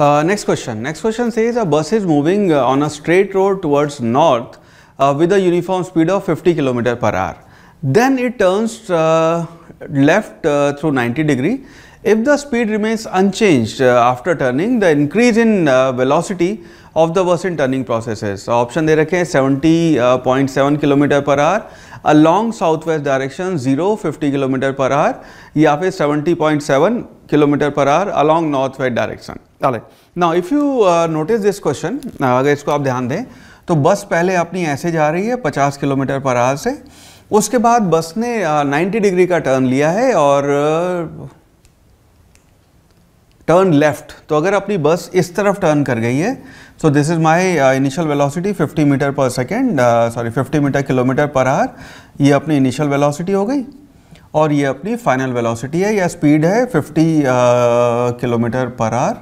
Uh, next question. Next question says a bus is moving uh, on a straight road towards north uh, with a uniform speed of 50 km per hour. Then it turns uh, left uh, through 90 degree. If the speed remains unchanged after turning, the increase in velocity of the bus in turning process is. So, option they rakhe 70.7 km per hour along southwest direction 0 50 km per hour या 70.7 kilometre per hour along north west direction right. ना if you notice this question अगर इसको आप ध्यान दें तो बस पहले अपनी ऐसे जा रही है 50 किलोमीटर पर आवर से उसके बाद बस ने 90 uh, डिग्री का टर्न लिया है और टर्न uh, लेफ्ट तो अगर अपनी बस इस तरफ टर्न कर गई है so this is my initial velocity 50 metre per second sorry 50 metre kilometre per hour ये अपनी इनिशियल वेलोसिटी हो गई और ये अपनी फाइनल वेलोसिटी है या स्पीड है 50 किलोमीटर पर आर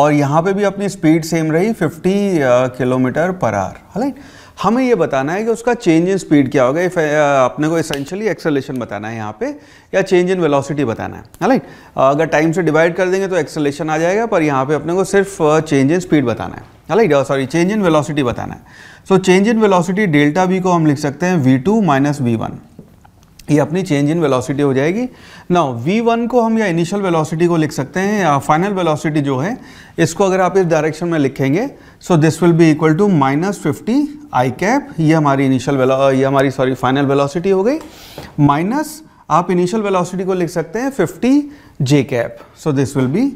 और यहाँ पे भी अपनी स्पीड सेम रही 50 किलोमीटर पर आर राइट हमें ये बताना है कि उसका चेंज इन स्पीड क्या होगा इफ अपने को इसेंशली एक्सेलेशन बताना है यहाँ पे या चेंज इन वेलोसिटी बताना है राइट अगर टाइम से डिवाइड कर देंगे तो एक्सेलेशन आ जाएगा पर यहाँ पे अपने को सिर्फ चेंज इन स्पीड बताना है right sorry change in velocity बताना है so change in velocity delta V को हम लिख सकते हैं V two minus V one ये अपनी चेंज इन वेलोसिटी हो जाएगी नाउ v1 को हम या इनिशियल वेलोसिटी को लिख सकते हैं या फाइनल वेलोसिटी जो है इसको अगर आप इस डायरेक्शन में लिखेंगे so this will be equal to minus fifty i cap ये हमारी इनिशियल ये हमारी सॉरी फाइनल वेलोसिटी हो गई माइनस आप इनिशियल वेलोसिटी को लिख सकते हैं fifty j cap so this will be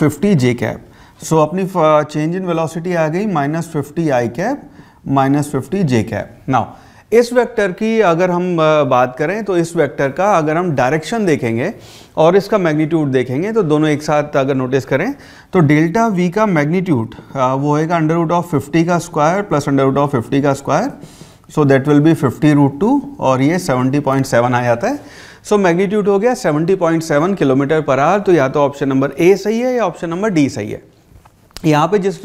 fifty j cap so अपनी चेंज इन वेलोसिटी आ गई minus fifty i cap minus fifty j cap now इस वेक्टर की अगर हम बात करें तो इस वेक्टर का अगर हम डायरेक्शन देखेंगे और इसका मैग्नीट्यूड देखेंगे तो दोनों एक साथ अगर नोटिस करें तो डेल्टा वी का मैग्नीट्यूड वो होएगा अंडर रूट ऑफ फिफ्टी का square plus under root of fifty का square so that will be fifty root two और ये 70.7 पॉइंट सेवन आ जाता है सो so, मैग्नीट्यूड हो गया seventy point seven kilometre per hour तो या तो ऑप्शन नंबर ए सही है या ऑप्शन नंबर डी सही है यहाँ पर जिस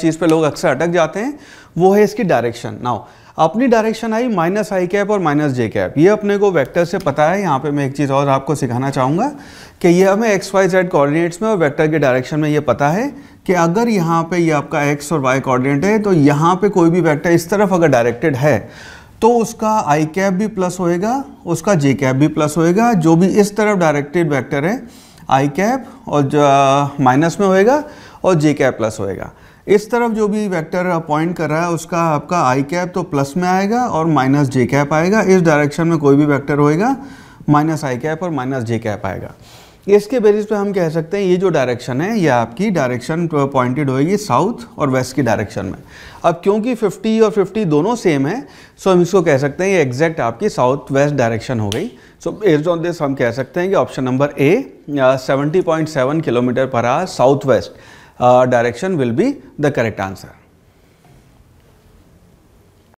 चीज़ पर लोग अक्सर अटक जाते हैं वो है इसकी डायरेक्शन नाउ अपनी direction i minus i cap और माइनस जे कैप ये अपने को वेक्टर से पता है यहाँ पे मैं एक चीज़ और आपको सिखाना चाहूँगा कि ये हमें एक्स वाई जेड कोऑर्डिनेट्स में और वेक्टर के डायरेक्शन में ये पता है कि अगर यहाँ पे ये आपका एक्स और वाई कोऑर्डिनेट है तो यहाँ पे कोई भी वैक्टर इस तरफ अगर डायरेक्टेड है तो उसका आई कैप भी प्लस होएगा उसका जे कैप भी प्लस होएगा जो भी इस तरफ डायरेक्टेड वैक्टर है आई कैप और माइनस uh, में होएगा और जे कैप प्लस होएगा इस तरफ जो भी वेक्टर पॉइंट कर रहा है उसका आपका आई कैप तो प्लस में आएगा और माइनस जे कैप आएगा इस डायरेक्शन में कोई भी वेक्टर होएगा माइनस आई कैप और माइनस जे कैप आएगा इसके बेसिस पे हम कह सकते हैं ये जो डायरेक्शन है ये आपकी डायरेक्शन पॉइंटेड होएगी साउथ और वेस्ट की डायरेक्शन में अब क्योंकि 50 और 50 दोनों सेम है सो हम इसको कह सकते हैं ये एग्जैक्ट आपकी साउथ वेस्ट डायरेक्शन हो गई सो बेस्ड ऑन दिस हम कह सकते हैं कि option number A 70.7 kilometre per hour south west Uh, direction will be the correct answer.